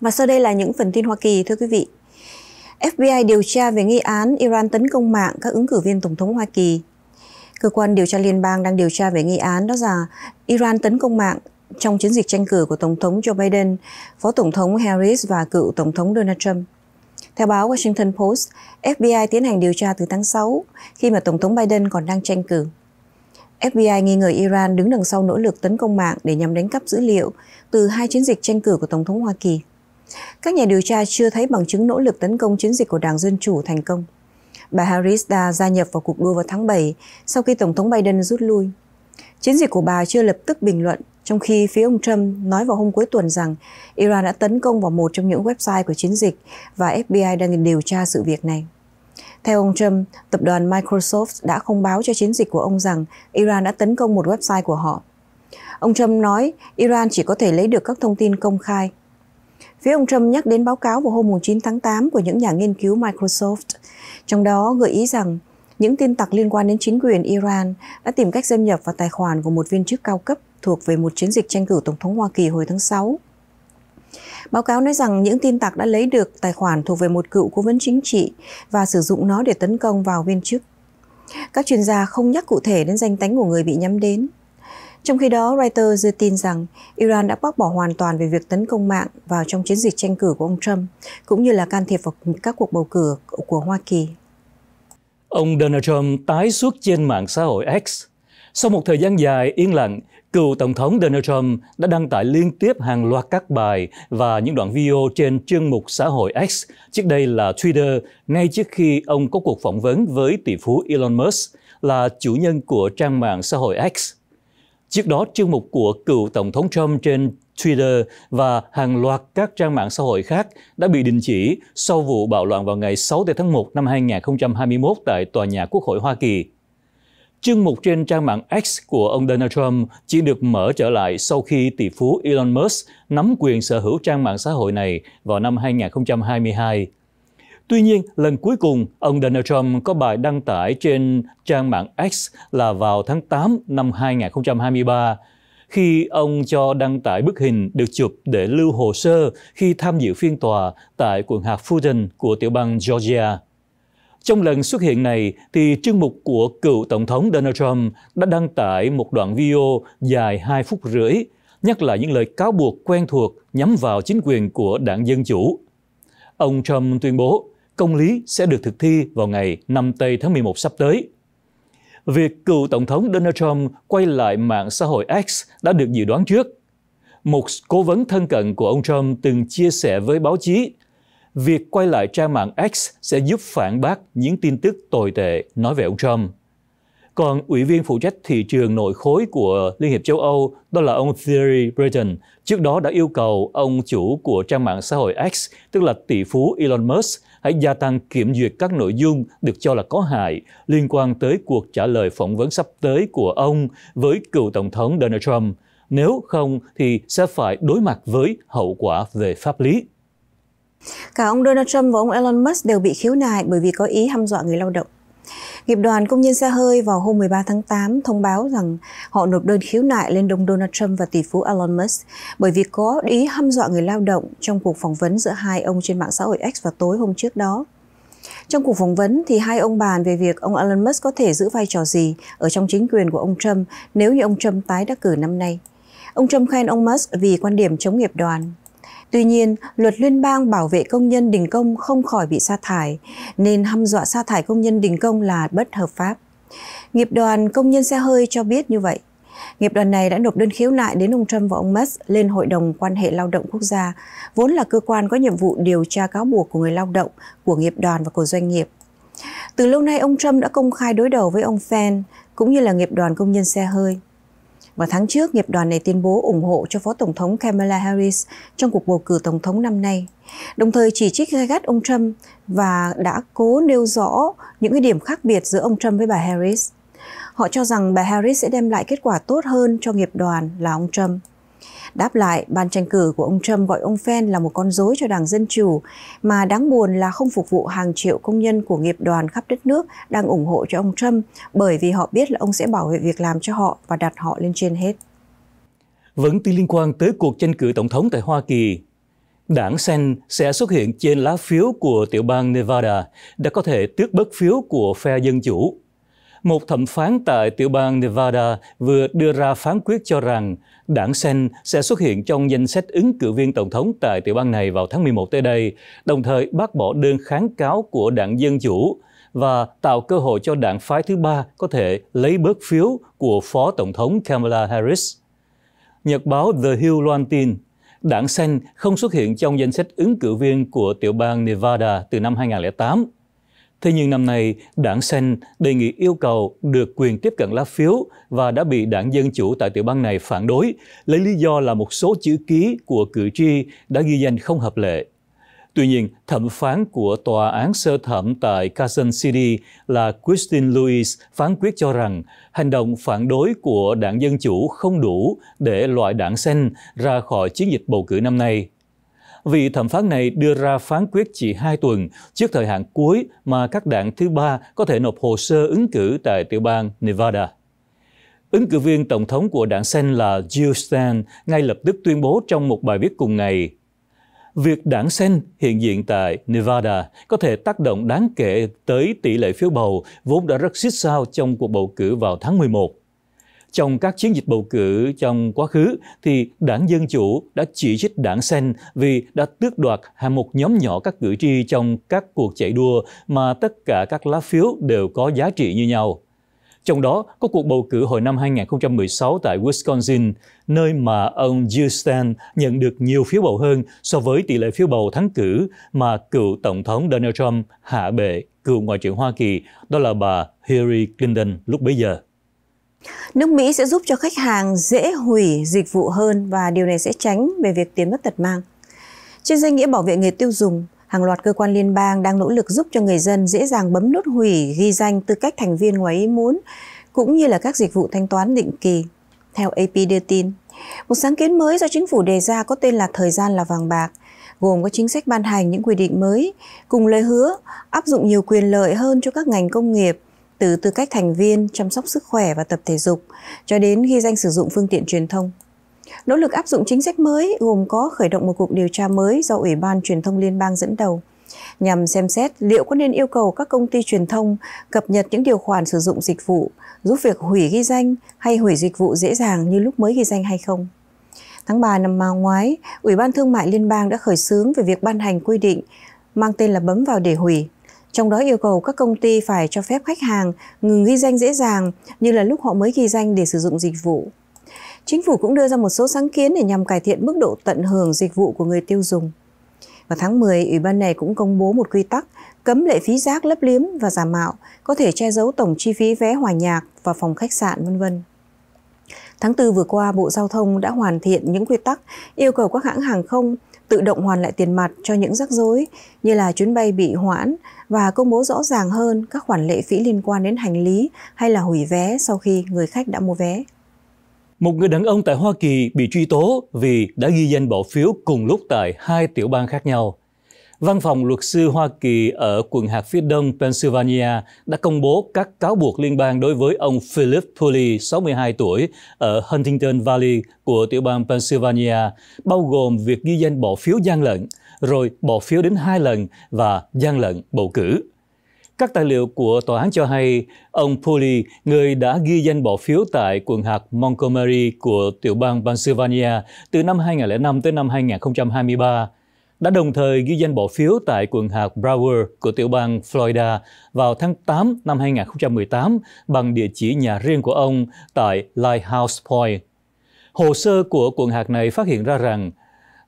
Và sau đây là những phần tin Hoa Kỳ thưa quý vị. FBI điều tra về nghi án Iran tấn công mạng các ứng cử viên Tổng thống Hoa Kỳ. Cơ quan điều tra liên bang đang điều tra về nghi án đó là Iran tấn công mạng trong chiến dịch tranh cử của Tổng thống Joe Biden, Phó Tổng thống Harris và cựu Tổng thống Donald Trump. Theo báo Washington Post, FBI tiến hành điều tra từ tháng 6 khi mà Tổng thống Biden còn đang tranh cử. FBI nghi ngờ Iran đứng đằng sau nỗ lực tấn công mạng để nhằm đánh cắp dữ liệu từ hai chiến dịch tranh cử của Tổng thống Hoa Kỳ. Các nhà điều tra chưa thấy bằng chứng nỗ lực tấn công chiến dịch của Đảng Dân Chủ thành công. Bà Harris đã gia nhập vào cuộc đua vào tháng 7 sau khi Tổng thống Biden rút lui. Chiến dịch của bà chưa lập tức bình luận, trong khi phía ông Trump nói vào hôm cuối tuần rằng Iran đã tấn công vào một trong những website của chiến dịch và FBI đang điều tra sự việc này. Theo ông Trump, tập đoàn Microsoft đã không báo cho chiến dịch của ông rằng Iran đã tấn công một website của họ. Ông Trump nói Iran chỉ có thể lấy được các thông tin công khai Phía ông Trump nhắc đến báo cáo vào hôm 9 tháng 8 của những nhà nghiên cứu Microsoft, trong đó gợi ý rằng những tin tặc liên quan đến chính quyền Iran đã tìm cách xâm nhập vào tài khoản của một viên chức cao cấp thuộc về một chiến dịch tranh cử Tổng thống Hoa Kỳ hồi tháng 6. Báo cáo nói rằng những tin tặc đã lấy được tài khoản thuộc về một cựu cố vấn chính trị và sử dụng nó để tấn công vào viên chức. Các chuyên gia không nhắc cụ thể đến danh tánh của người bị nhắm đến, trong khi đó, Reuters đưa tin rằng Iran đã bác bỏ hoàn toàn về việc tấn công mạng vào trong chiến dịch tranh cử của ông Trump, cũng như là can thiệp vào các cuộc bầu cử của Hoa Kỳ. Ông Donald Trump tái xuất trên mạng xã hội X. Sau một thời gian dài yên lặng, cựu Tổng thống Donald Trump đã đăng tải liên tiếp hàng loạt các bài và những đoạn video trên chương mục xã hội X, trước đây là Twitter, ngay trước khi ông có cuộc phỏng vấn với tỷ phú Elon Musk, là chủ nhân của trang mạng xã hội X. Trước đó, chương mục của cựu Tổng thống Trump trên Twitter và hàng loạt các trang mạng xã hội khác đã bị đình chỉ sau vụ bạo loạn vào ngày 6 tháng 1 năm 2021 tại Tòa nhà Quốc hội Hoa Kỳ. Chương mục trên trang mạng X của ông Donald Trump chỉ được mở trở lại sau khi tỷ phú Elon Musk nắm quyền sở hữu trang mạng xã hội này vào năm 2022. Tuy nhiên, lần cuối cùng, ông Donald Trump có bài đăng tải trên trang mạng X là vào tháng 8 năm 2023, khi ông cho đăng tải bức hình được chụp để lưu hồ sơ khi tham dự phiên tòa tại quận hạt Fulton của tiểu bang Georgia. Trong lần xuất hiện này, thì chương mục của cựu Tổng thống Donald Trump đã đăng tải một đoạn video dài 2 phút rưỡi, nhắc lại những lời cáo buộc quen thuộc nhắm vào chính quyền của đảng Dân Chủ. Ông Trump tuyên bố, công lý sẽ được thực thi vào ngày 5 Tây tháng 11 sắp tới. Việc cựu Tổng thống Donald Trump quay lại mạng xã hội X đã được dự đoán trước. Một cố vấn thân cận của ông Trump từng chia sẻ với báo chí, việc quay lại trang mạng X sẽ giúp phản bác những tin tức tồi tệ nói về ông Trump. Còn ủy viên phụ trách thị trường nội khối của Liên hiệp châu Âu, đó là ông Thierry Breton, trước đó đã yêu cầu ông chủ của trang mạng xã hội X, tức là tỷ phú Elon Musk, hãy gia tăng kiểm duyệt các nội dung được cho là có hại liên quan tới cuộc trả lời phỏng vấn sắp tới của ông với cựu Tổng thống Donald Trump. Nếu không thì sẽ phải đối mặt với hậu quả về pháp lý. Cả ông Donald Trump và ông Elon Musk đều bị khiếu nại bởi vì có ý hăm dọa người lao động. Nghiệp đoàn Công nhân xe hơi vào hôm 13 tháng 8 thông báo rằng họ nộp đơn khiếu nại lên đông Donald Trump và tỷ phú Elon Musk bởi vì có ý hăm dọa người lao động trong cuộc phỏng vấn giữa hai ông trên mạng xã hội X vào tối hôm trước đó. Trong cuộc phỏng vấn thì hai ông bàn về việc ông Elon Musk có thể giữ vai trò gì ở trong chính quyền của ông Trump nếu như ông Trump tái đắc cử năm nay. Ông Trump khen ông Musk vì quan điểm chống nghiệp đoàn. Tuy nhiên, luật liên bang bảo vệ công nhân đình công không khỏi bị sa thải, nên hăm dọa sa thải công nhân đình công là bất hợp pháp. Nghiệp đoàn công nhân xe hơi cho biết như vậy. Nghiệp đoàn này đã nộp đơn khiếu nại đến ông Trump và ông Musk lên Hội đồng quan hệ lao động quốc gia, vốn là cơ quan có nhiệm vụ điều tra cáo buộc của người lao động, của nghiệp đoàn và của doanh nghiệp. Từ lâu nay, ông Trump đã công khai đối đầu với ông Fan, cũng như là nghiệp đoàn công nhân xe hơi. Vào tháng trước, nghiệp đoàn này tuyên bố ủng hộ cho Phó Tổng thống Kamala Harris trong cuộc bầu cử Tổng thống năm nay, đồng thời chỉ trích gai gắt ông Trump và đã cố nêu rõ những cái điểm khác biệt giữa ông Trump với bà Harris. Họ cho rằng bà Harris sẽ đem lại kết quả tốt hơn cho nghiệp đoàn là ông Trump. Đáp lại, ban tranh cử của ông Trump gọi ông Phen là một con rối cho Đảng Dân Chủ, mà đáng buồn là không phục vụ hàng triệu công nhân của nghiệp đoàn khắp đất nước đang ủng hộ cho ông Trump bởi vì họ biết là ông sẽ bảo vệ việc làm cho họ và đặt họ lên trên hết. Vẫn tin liên quan tới cuộc tranh cử tổng thống tại Hoa Kỳ, Đảng Sen sẽ xuất hiện trên lá phiếu của tiểu bang Nevada đã có thể tước bớt phiếu của phe Dân Chủ một thẩm phán tại tiểu bang Nevada vừa đưa ra phán quyết cho rằng đảng Sen sẽ xuất hiện trong danh sách ứng cử viên tổng thống tại tiểu bang này vào tháng 11 tới đây, đồng thời bác bỏ đơn kháng cáo của đảng Dân Chủ và tạo cơ hội cho đảng phái thứ ba có thể lấy bớt phiếu của Phó Tổng thống Kamala Harris. Nhật báo The Hill loan tin, đảng Sen không xuất hiện trong danh sách ứng cử viên của tiểu bang Nevada từ năm 2008 Thế nhưng năm nay, đảng Sen đề nghị yêu cầu được quyền tiếp cận lá phiếu và đã bị đảng Dân Chủ tại tiểu bang này phản đối, lấy lý do là một số chữ ký của cử tri đã ghi danh không hợp lệ. Tuy nhiên, thẩm phán của tòa án sơ thẩm tại Carson City là Christine Lewis phán quyết cho rằng hành động phản đối của đảng Dân Chủ không đủ để loại đảng Sen ra khỏi chiến dịch bầu cử năm nay. Vị thẩm phán này đưa ra phán quyết chỉ hai tuần trước thời hạn cuối mà các đảng thứ ba có thể nộp hồ sơ ứng cử tại tiểu bang Nevada. Ứng cử viên tổng thống của đảng Sen là Jill Stein ngay lập tức tuyên bố trong một bài viết cùng ngày Việc đảng Sen hiện diện tại Nevada có thể tác động đáng kể tới tỷ lệ phiếu bầu vốn đã rất xích sao trong cuộc bầu cử vào tháng 11. Trong các chiến dịch bầu cử trong quá khứ thì đảng Dân Chủ đã chỉ trích đảng Sen vì đã tước đoạt hàng một nhóm nhỏ các cử tri trong các cuộc chạy đua mà tất cả các lá phiếu đều có giá trị như nhau. Trong đó có cuộc bầu cử hồi năm 2016 tại Wisconsin, nơi mà ông Jill Stein nhận được nhiều phiếu bầu hơn so với tỷ lệ phiếu bầu thắng cử mà cựu Tổng thống Donald Trump hạ bệ cựu Ngoại trưởng Hoa Kỳ, đó là bà Hillary Clinton lúc bấy giờ. Nước Mỹ sẽ giúp cho khách hàng dễ hủy dịch vụ hơn và điều này sẽ tránh về việc tiền mất tật mang. Trên danh nghĩa bảo vệ người tiêu dùng, hàng loạt cơ quan liên bang đang nỗ lực giúp cho người dân dễ dàng bấm nút hủy ghi danh tư cách thành viên ngoài ý muốn, cũng như là các dịch vụ thanh toán định kỳ. Theo AP đưa tin, một sáng kiến mới do chính phủ đề ra có tên là thời gian là vàng bạc, gồm có chính sách ban hành những quy định mới, cùng lời hứa áp dụng nhiều quyền lợi hơn cho các ngành công nghiệp từ tư cách thành viên chăm sóc sức khỏe và tập thể dục cho đến khi danh sử dụng phương tiện truyền thông. Nỗ lực áp dụng chính sách mới gồm có khởi động một cuộc điều tra mới do Ủy ban Truyền thông Liên bang dẫn đầu, nhằm xem xét liệu có nên yêu cầu các công ty truyền thông cập nhật những điều khoản sử dụng dịch vụ, giúp việc hủy ghi danh hay hủy dịch vụ dễ dàng như lúc mới ghi danh hay không. Tháng 3 năm ngoái, Ủy ban Thương mại Liên bang đã khởi xướng về việc ban hành quy định mang tên là bấm vào để hủy trong đó yêu cầu các công ty phải cho phép khách hàng ngừng ghi danh dễ dàng như là lúc họ mới ghi danh để sử dụng dịch vụ. Chính phủ cũng đưa ra một số sáng kiến để nhằm cải thiện mức độ tận hưởng dịch vụ của người tiêu dùng. Vào tháng 10, Ủy ban này cũng công bố một quy tắc cấm lệ phí rác lấp liếm và giả mạo, có thể che giấu tổng chi phí vé hòa nhạc và phòng khách sạn vân vân. Tháng 4 vừa qua, Bộ Giao thông đã hoàn thiện những quy tắc yêu cầu các hãng hàng không tự động hoàn lại tiền mặt cho những rắc rối như là chuyến bay bị hoãn và công bố rõ ràng hơn các khoản lệ phí liên quan đến hành lý hay là hủy vé sau khi người khách đã mua vé. Một người đàn ông tại Hoa Kỳ bị truy tố vì đã ghi danh bỏ phiếu cùng lúc tại hai tiểu bang khác nhau. Văn phòng luật sư Hoa Kỳ ở quận hạt phía đông Pennsylvania đã công bố các cáo buộc liên bang đối với ông Philip Pulley, 62 tuổi, ở Huntington Valley của tiểu bang Pennsylvania, bao gồm việc ghi danh bỏ phiếu gian lận, rồi bỏ phiếu đến hai lần và gian lận bầu cử. Các tài liệu của tòa án cho hay ông Pulley, người đã ghi danh bỏ phiếu tại quận hạt Montgomery của tiểu bang Pennsylvania từ năm 2005 tới năm 2023, đã đồng thời ghi danh bỏ phiếu tại quận hạt Broward của tiểu bang Florida vào tháng 8 năm 2018 bằng địa chỉ nhà riêng của ông tại Lighthouse Point. Hồ sơ của quận hạt này phát hiện ra rằng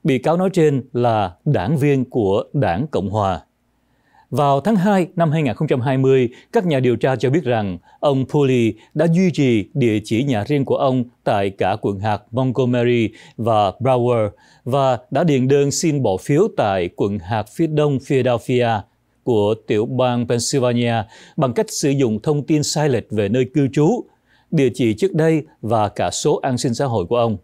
bị cáo nói trên là đảng viên của đảng Cộng hòa. Vào tháng 2 năm 2020, các nhà điều tra cho biết rằng ông Pulley đã duy trì địa chỉ nhà riêng của ông tại cả quận hạt Montgomery và Broward và đã điền đơn xin bỏ phiếu tại quận hạt phía đông Philadelphia của tiểu bang Pennsylvania bằng cách sử dụng thông tin sai lệch về nơi cư trú, địa chỉ trước đây và cả số an sinh xã hội của ông.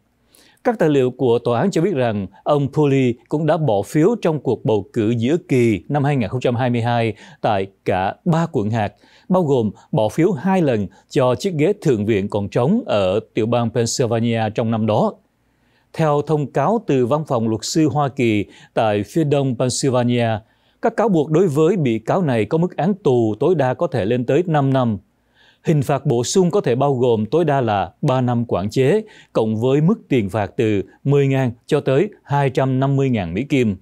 Các tài liệu của tòa án cho biết rằng ông Pulley cũng đã bỏ phiếu trong cuộc bầu cử giữa kỳ năm 2022 tại cả ba quận hạt, bao gồm bỏ phiếu hai lần cho chiếc ghế thượng viện còn trống ở tiểu bang Pennsylvania trong năm đó. Theo thông cáo từ văn phòng luật sư Hoa Kỳ tại phía đông Pennsylvania, các cáo buộc đối với bị cáo này có mức án tù tối đa có thể lên tới 5 năm Hình phạt bổ sung có thể bao gồm tối đa là 3 năm quản chế, cộng với mức tiền phạt từ 10.000 cho tới 250.000 Mỹ Kim.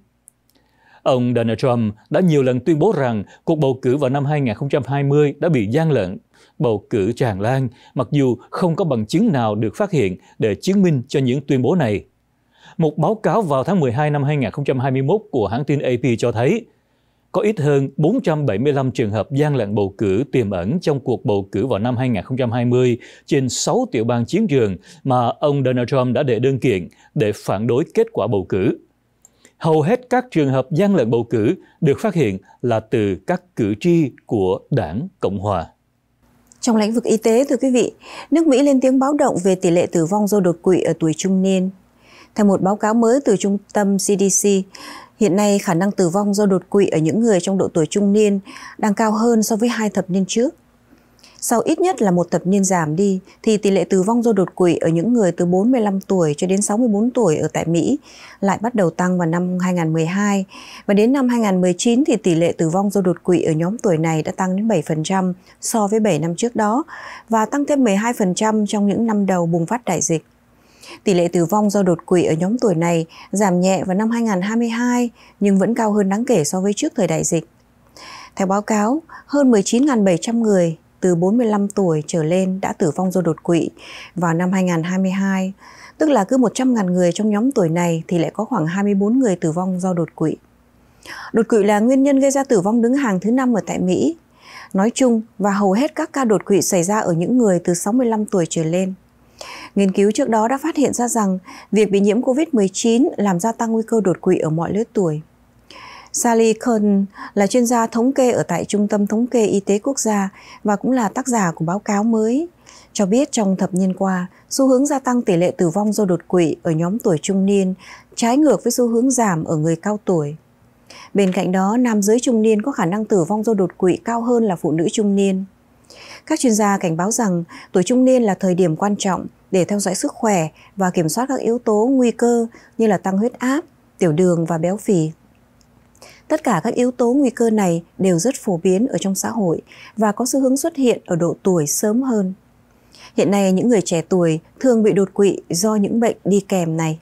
Ông Donald Trump đã nhiều lần tuyên bố rằng cuộc bầu cử vào năm 2020 đã bị gian lận, bầu cử tràn lan, mặc dù không có bằng chứng nào được phát hiện để chứng minh cho những tuyên bố này. Một báo cáo vào tháng 12 năm 2021 của hãng tin AP cho thấy có ít hơn 475 trường hợp gian lận bầu cử tiềm ẩn trong cuộc bầu cử vào năm 2020 trên 6 tiểu bang chiến trường mà ông Donald Trump đã đệ đơn kiện để phản đối kết quả bầu cử. Hầu hết các trường hợp gian lận bầu cử được phát hiện là từ các cử tri của đảng Cộng hòa. Trong lĩnh vực y tế, thưa quý vị, nước Mỹ lên tiếng báo động về tỷ lệ tử vong do đột quỵ ở tuổi trung niên theo một báo cáo mới từ trung tâm CDC, hiện nay khả năng tử vong do đột quỵ ở những người trong độ tuổi trung niên đang cao hơn so với hai thập niên trước. Sau ít nhất là một thập niên giảm đi, thì tỷ lệ tử vong do đột quỵ ở những người từ 45 tuổi cho đến 64 tuổi ở tại Mỹ lại bắt đầu tăng vào năm 2012. Và đến năm 2019 thì tỷ lệ tử vong do đột quỵ ở nhóm tuổi này đã tăng đến 7% so với 7 năm trước đó và tăng thêm 12% trong những năm đầu bùng phát đại dịch. Tỷ lệ tử vong do đột quỵ ở nhóm tuổi này giảm nhẹ vào năm 2022 nhưng vẫn cao hơn đáng kể so với trước thời đại dịch. Theo báo cáo, hơn 19.700 người từ 45 tuổi trở lên đã tử vong do đột quỵ vào năm 2022, tức là cứ 100.000 người trong nhóm tuổi này thì lại có khoảng 24 người tử vong do đột quỵ. Đột quỵ là nguyên nhân gây ra tử vong đứng hàng thứ năm ở tại Mỹ. Nói chung và hầu hết các ca đột quỵ xảy ra ở những người từ 65 tuổi trở lên. Nghiên cứu trước đó đã phát hiện ra rằng việc bị nhiễm COVID-19 làm gia tăng nguy cơ đột quỵ ở mọi lứa tuổi. Sally Kern là chuyên gia thống kê ở tại Trung tâm Thống kê Y tế Quốc gia và cũng là tác giả của báo cáo mới, cho biết trong thập niên qua, xu hướng gia tăng tỷ lệ tử vong do đột quỵ ở nhóm tuổi trung niên trái ngược với xu hướng giảm ở người cao tuổi. Bên cạnh đó, nam giới trung niên có khả năng tử vong do đột quỵ cao hơn là phụ nữ trung niên. Các chuyên gia cảnh báo rằng tuổi trung niên là thời điểm quan trọng để theo dõi sức khỏe và kiểm soát các yếu tố nguy cơ như là tăng huyết áp, tiểu đường và béo phì. Tất cả các yếu tố nguy cơ này đều rất phổ biến ở trong xã hội và có xu hướng xuất hiện ở độ tuổi sớm hơn. Hiện nay những người trẻ tuổi thường bị đột quỵ do những bệnh đi kèm này.